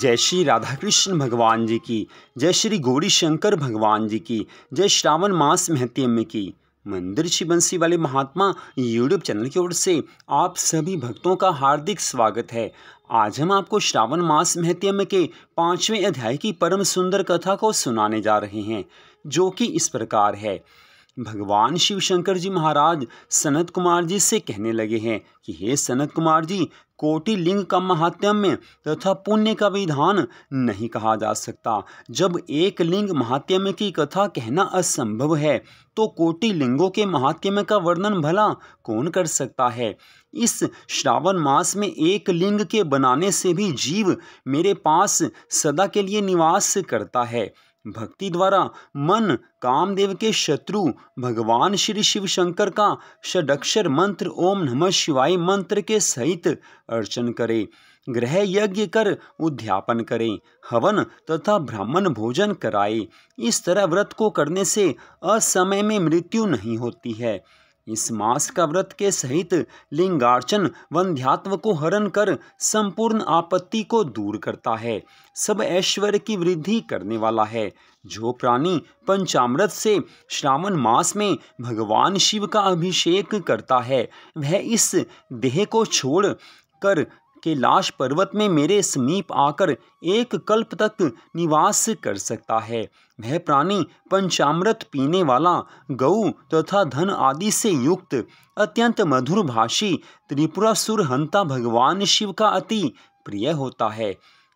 जय श्री राधा कृष्ण भगवान जी की जय श्री गौरी शंकर भगवान जी की जय श्रावण मास महत्यम की मंदिर श्री बंसी वाले महात्मा यूट्यूब चैनल की ओर से आप सभी भक्तों का हार्दिक स्वागत है आज हम आपको श्रावण मास महत्यम के पांचवें अध्याय की परम सुंदर कथा को सुनाने जा रहे हैं जो कि इस प्रकार है भगवान शिव शंकर जी महाराज सनत कुमार जी से कहने लगे हैं कि हे सनत कुमार जी कोटि लिंग का महात्म्य तथा पुण्य का विधान नहीं कहा जा सकता जब एक लिंग महात्म्य की कथा कहना असंभव है तो कोटि लिंगों के महात्म्य का वर्णन भला कौन कर सकता है इस श्रावण मास में एक लिंग के बनाने से भी जीव मेरे पास सदा के लिए निवास करता है भक्ति द्वारा मन कामदेव के शत्रु भगवान श्री शिव शंकर का षडक्षर मंत्र ओम नमः शिवाय मंत्र के सहित अर्चन करें ग्रह यज्ञ कर उद्यापन करें हवन तथा ब्राह्मण भोजन कराए इस तरह व्रत को करने से असमय में मृत्यु नहीं होती है इस मास का व्रत के सहित लिंगार्चन वंध्यात्व को हरण कर संपूर्ण आपत्ति को दूर करता है सब ऐश्वर्य की वृद्धि करने वाला है जो प्राणी पंचामृत से श्रावण मास में भगवान शिव का अभिषेक करता है वह इस देह को छोड़ कर लाश पर्वत में मेरे समीप आकर एक कल्प तक निवास कर सकता है वह प्राणी पंचामृत पीने वाला गऊ तथा तो धन आदि से युक्त अत्यंत मधुर भाषी त्रिपुरासुर हंता भगवान शिव का अति प्रिय होता है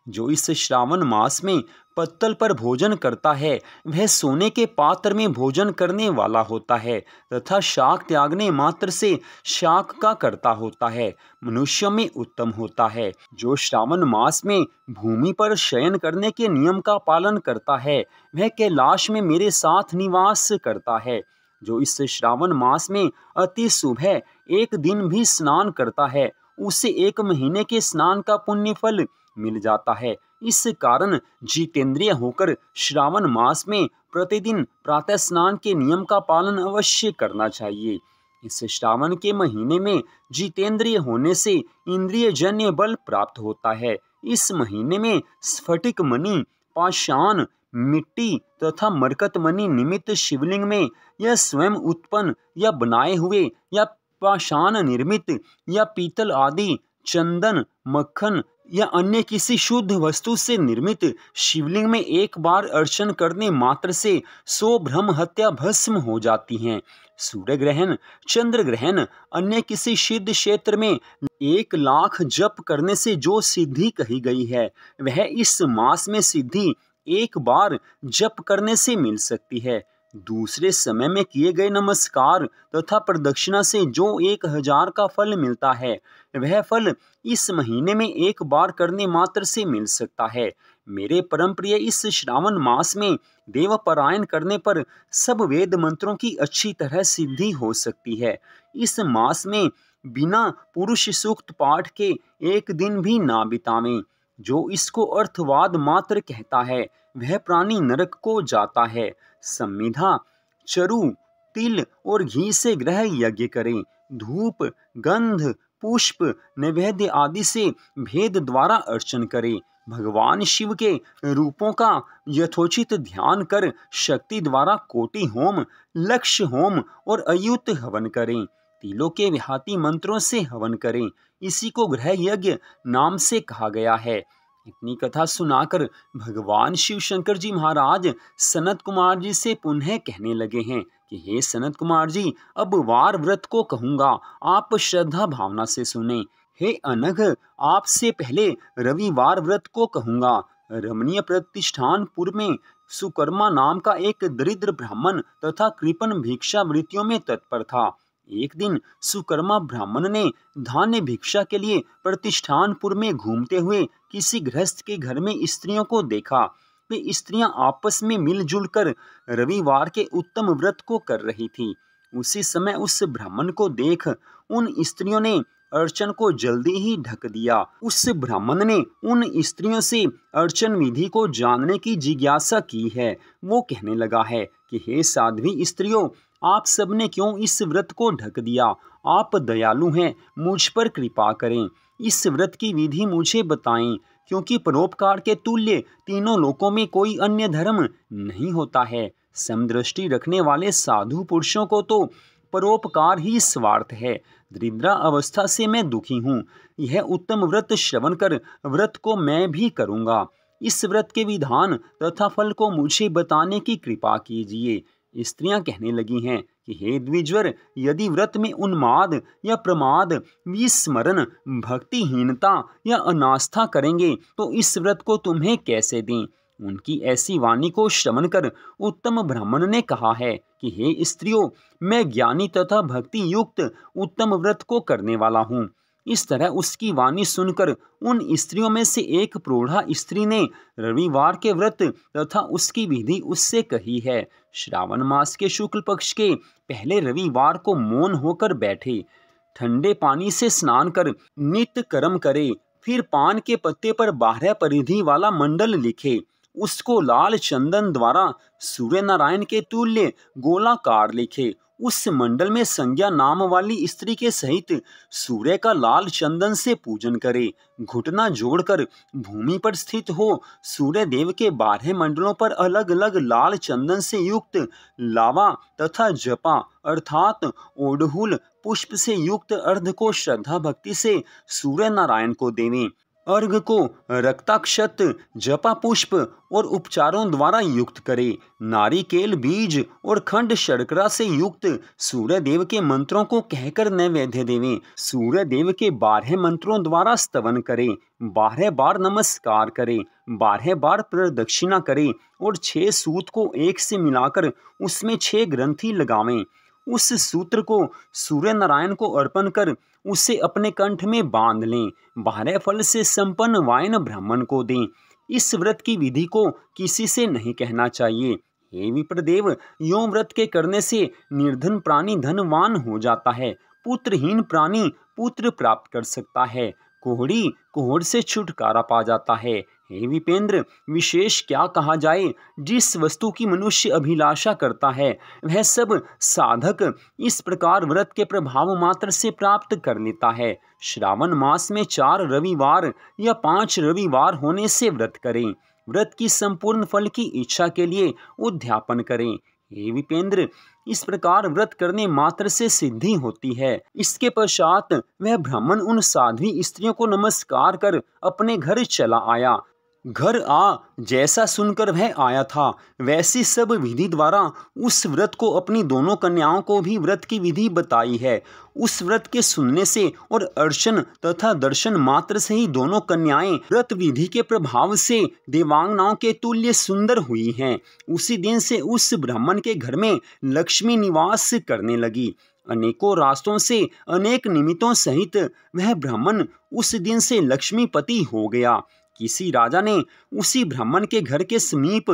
जो इस श्रावण मास में पत्तल पर भोजन करता है वह सोने के पात्र में भोजन करने वाला होता है तथा शाक त्यागने मात्र से शाक का करता होता है मनुष्य में उत्तम होता है जो श्रावण मास में भूमि पर शयन करने के नियम का पालन करता है वह कैलाश में मेरे साथ निवास करता है जो इस श्रावण मास में अति सुबह एक दिन भी स्नान करता है उसे एक महीने के स्नान का पुण्य फल मिल जाता है इस कारण जितेंद्रिय होकर श्रावण मास में प्रतिदिन प्रातः स्नान के नियम का पालन अवश्य करना चाहिए इस श्रावण के महीने में जितेंद्रिय होने से इंद्रिय जन्य बल प्राप्त होता है इस महीने में स्फटिक मणि पाषाण मिट्टी तथा मरकत मणि निमित्त शिवलिंग में या स्वयं उत्पन्न या बनाए हुए या पाषाण निर्मित या पीतल आदि चंदन मक्खन या अन्य किसी शुद्ध वस्तु से निर्मित शिवलिंग में एक बार अर्चन करने मात्र से सौ भ्रम हत्या भस्म हो जाती हैं सूर्य ग्रहण चंद्र ग्रहण अन्य किसी सिद्ध क्षेत्र में एक लाख जप करने से जो सिद्धि कही गई है वह इस मास में सिद्धि एक बार जप करने से मिल सकती है दूसरे समय में किए गए नमस्कार तथा प्रदक्षिणा से जो एक हजार का फल मिलता है वह फल इस महीने में एक बार करने मात्र से मिल सकता है मेरे परम प्रिय इस श्रावण मास में देव परायण करने पर सब वेद मंत्रों की अच्छी तरह सिद्धि हो सकती है इस मास में बिना पुरुष सूक्त पाठ के एक दिन भी ना बितावें जो इसको अर्थवाद मात्र कहता है वह प्राणी नरक को जाता है संविधा चरु तिल और घी से ग्रह यज्ञ करें धूप गंध पुष्प नैवेद्य आदि से भेद द्वारा अर्चन करें भगवान शिव के रूपों का यथोचित ध्यान कर शक्ति द्वारा कोटि होम लक्ष्य होम और अयुत हवन करें तिलों के विहाती मंत्रों से हवन करें इसी को ग्रह यज्ञ नाम से कहा गया है इतनी कथा सुनाकर भगवान शिव शंकर जी महाराज सनत कुमार जी से पुनः कहने लगे हैं कि हे सनत कुमार जी अब वार व्रत को कहूँगा आप श्रद्धा भावना से सुने हे अनघ आपसे पहले रविवार व्रत को कहूँगा रमणीय प्रतिष्ठान पुर में सुकर्मा नाम का एक दरिद्र ब्राह्मण तथा कृपन भिक्षा वृत्तियों में तत्पर था एक दिन सुकर्मा ब्राह्मण ने धान्य भिक्षा के लिए प्रतिष्ठानपुर में घूमते हुए किसी गृहस्थ के घर में स्त्रियों को देखा वे स्त्रियां आपस में मिलजुल कर रविवार के उत्तम व्रत को कर रही थी उसी समय उस ब्राह्मण को देख उन स्त्रियों ने अर्चन को जल्दी ही ढक दिया उस ब्राह्मण ने उन स्त्रियों से अर्चन विधि को जानने की जिज्ञासा की है वो कहने लगा है कि हे साध्वी स्त्रियों आप सबने क्यों इस व्रत को ढक दिया आप दयालु हैं मुझ पर कृपा करें इस व्रत की विधि मुझे बताएं क्योंकि परोपकार के तुल्य तीनों लोकों में कोई अन्य धर्म नहीं होता है समदृष्टि रखने वाले साधु पुरुषों को तो परोपकार ही स्वार्थ है दरिद्रा अवस्था से मैं दुखी हूँ यह उत्तम व्रत श्रवण कर व्रत को मैं भी करूँगा इस व्रत के विधान तथा फल को मुझे बताने की कृपा कीजिए स्त्रियां कहने लगी हैं कि हे द्विजर यदि व्रत में उन्माद या प्रमाद विस्मरण भक्तिहीनता या अनास्था करेंगे तो इस व्रत को तुम्हें कैसे दें उनकी ऐसी वाणी को श्रवण कर उत्तम ब्राह्मण ने कहा है कि हे स्त्रियों मैं ज्ञानी तथा भक्ति युक्त उत्तम व्रत को करने वाला हूँ इस तरह उसकी वाणी सुनकर उन स्त्रियों में से एक प्रौढ़ा स्त्री ने रविवार के व्रत तथा उसकी विधि उससे कही है श्रावण मास के शुक्ल पक्ष के पहले रविवार को मौन होकर बैठे ठंडे पानी से स्नान कर नित्य कर्म करे फिर पान के पत्ते पर बारह परिधि वाला मंडल लिखे उसको लाल चंदन द्वारा सूर्य नारायण के तुल्य गोलाकार लिखे उस मंडल में संज्ञा नाम वाली स्त्री के सहित सूर्य का लाल चंदन से पूजन करे घुटना जोड़कर भूमि पर स्थित हो सूर्य देव के बारह मंडलों पर अलग अलग लाल चंदन से युक्त लावा तथा जपा अर्थात ओढ़हुल पुष्प से युक्त अर्ध को श्रद्धा भक्ति से सूर्य नारायण को देवें अर्घ को रक्ताक्षत जपा पुष्प और उपचारों द्वारा युक्त करें नारिकेल बीज और खंड शर्करा से युक्त सूर्य देव के मंत्रों को कहकर नैवेद्य देवें सूर्य देव के बारह मंत्रों द्वारा स्तवन करें बारह बार नमस्कार करें बारह बार प्रदक्षिणा करें और छह सूत को एक से मिलाकर उसमें छह ग्रंथि लगावें उस सूत्र को सूर्य नारायण को अर्पण कर उसे अपने कंठ में बांध लें बारह फल से संपन्न वायन ब्राह्मण को दें इस व्रत की विधि को किसी से नहीं कहना चाहिए हे विप्रदेव यो व्रत के करने से निर्धन प्राणी धनवान हो जाता है पुत्रहीन प्राणी पुत्र प्राप्त कर सकता है कोहड़ी कोहड़ से छुटकारा पा जाता है हे विपेंद्र विशेष क्या कहा जाए जिस वस्तु की मनुष्य अभिलाषा करता है वह सब साधक इस प्रकार व्रत के प्रभाव मात्र से प्राप्त कर लेता है श्रावण मास में चार रविवार या पांच रविवार होने से व्रत करें व्रत की संपूर्ण फल की इच्छा के लिए उद्यापन करें हे विपेंद्र इस प्रकार व्रत करने मात्र से सिद्धि होती है इसके पश्चात वह ब्राह्मण उन साध्वी स्त्रियों को नमस्कार कर अपने घर चला आया घर आ जैसा सुनकर वह आया था वैसी सब विधि द्वारा उस व्रत को अपनी दोनों कन्याओं को भी व्रत की विधि बताई है उस व्रत के सुनने से और अर्चन तथा दर्शन मात्र से ही दोनों कन्याएं व्रत विधि के प्रभाव से देवांगनाओं के तुल्य सुंदर हुई हैं उसी दिन से उस ब्राह्मण के घर में लक्ष्मी निवास करने लगी अनेकों रास्तों से अनेक निमित्तों सहित वह ब्राह्मण उस दिन से लक्ष्मीपति हो गया किसी राजा ने उसी ब्राह्मण के घर के समीप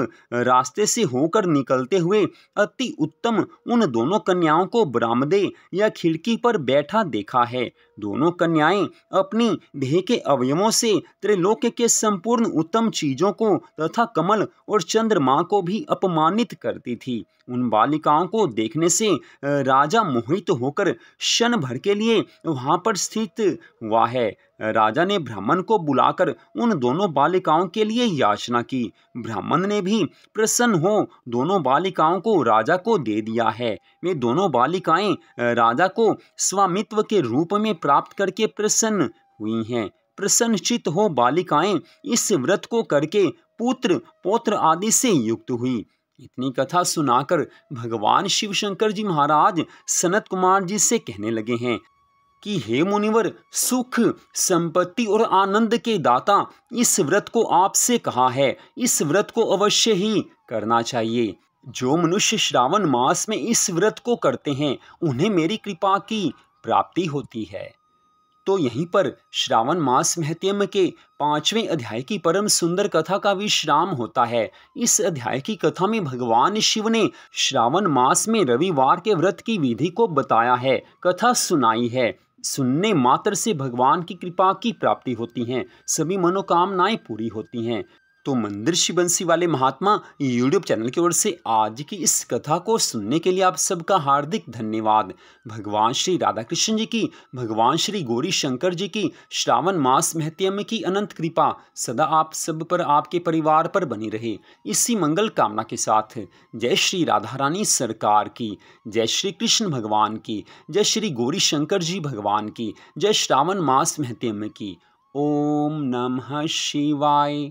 रास्ते से होकर निकलते हुए अति उत्तम उन दोनों कन्याओं को बरामदे या खिड़की पर बैठा देखा है दोनों कन्याएं अपनी देह के अवयवों से त्रिलोक के संपूर्ण उत्तम चीजों को तथा कमल और चंद्रमा को भी अपमानित करती थी उन बालिकाओं को देखने से राजा मोहित होकर क्षण भर के लिए वहां पर स्थित हुआ है राजा ने ब्राह्मण को बुलाकर उन दोनों बालिकाओं के लिए याचना की ब्राह्मण ने भी प्रसन्न हो दोनों बालिकाओं को राजा को दे दिया है वे दोनों बालिकाएं राजा को स्वामित्व के रूप में प्राप्त करके प्रसन्न हुई हैं प्रसन्नचित हो बालिकाएं इस व्रत को करके पुत्र पौत्र आदि से युक्त हुई इतनी कथा सुनाकर भगवान शिव शंकर जी महाराज सनत कुमार जी से कहने लगे हैं कि हे मुनिवर सुख संपत्ति और आनंद के दाता इस व्रत को आपसे कहा है इस व्रत को अवश्य ही करना चाहिए जो मनुष्य श्रावण मास में इस व्रत को करते हैं उन्हें मेरी कृपा की प्राप्ति होती है तो यहीं पर श्रावण मास महत्यम के पांचवें अध्याय की परम सुंदर कथा का विश्राम होता है इस अध्याय की कथा में भगवान शिव ने श्रावण मास में रविवार के व्रत की विधि को बताया है कथा सुनाई है सुनने मात्र से भगवान की कृपा की प्राप्ति होती है सभी मनोकामनाएं पूरी होती हैं तो मंदिर शिवंशी वाले महात्मा यूट्यूब चैनल की ओर से आज की इस कथा को सुनने के लिए आप सबका हार्दिक धन्यवाद भगवान श्री राधा कृष्ण जी की भगवान श्री गौरी शंकर जी की श्रावण मास महत्यम की अनंत कृपा सदा आप सब पर आपके परिवार पर बनी रहे इसी मंगल कामना के साथ जय श्री राधा रानी सरकार की जय श्री कृष्ण भगवान की जय श्री गौरी शंकर जी भगवान की जय श्रावण मास महत्यम की ओम नमः शिवाय